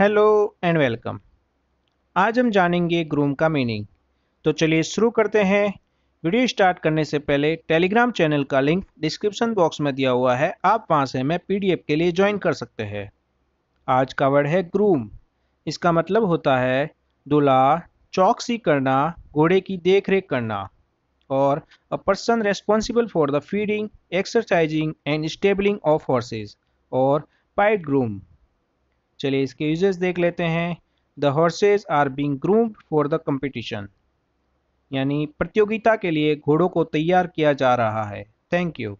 hello and welcome आज हम जानेंगे ग्रूम का मीनिंग तो चलिए शुरू करते हैं वीडियो स्टार्ट करने से पहले टेलीग्राम चैनल का लिंक डिस्क्रिप्शन बॉक्स में दिया हुआ है आप वहां से मैं पीडीएफ के लिए ज्वाइन कर सकते हैं आज का वर्ड है ग्रूम इसका मतलब होता है दुला चौकसी करना घोड़े की देख करना और a person responsible for the feeding exercising and stabling of horses और पाइड ग्रूम चलिए इसके यूजेस देख लेते हैं the horses are being groomed for the competition यानी प्रतियोगिता के लिए घोड़ों को तैयार किया जा रहा है थैंक यू